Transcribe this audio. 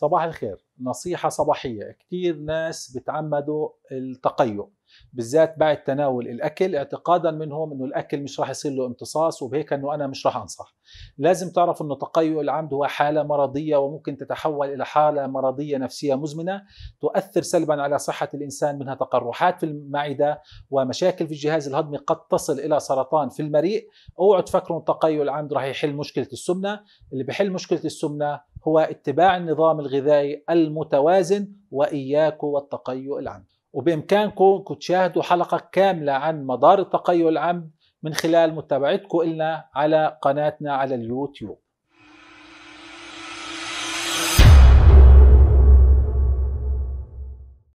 صباح الخير نصيحة صباحية كثير ناس بتعمدوا التقيؤ بالذات بعد تناول الأكل اعتقادا منهم أنه الأكل مش راح يصير له امتصاص وبهيك أنه أنا مش راح أنصح لازم تعرف أنه تقيؤ العمد هو حالة مرضية وممكن تتحول إلى حالة مرضية نفسية مزمنة تؤثر سلبا على صحة الإنسان منها تقرحات في المعدة ومشاكل في الجهاز الهضمي قد تصل إلى سرطان في المريء اوعوا تفكروا أن تقيؤ العمد راح يحل مشكلة السمنة اللي بحل مشكلة السمنة هو اتباع النظام الغذائي المتوازن وإياكم والتقيؤ العمد وبإمكانكم تشاهدوا حلقة كاملة عن مدار التقيؤ العمد من خلال متابعتكم إلنا على قناتنا على اليوتيوب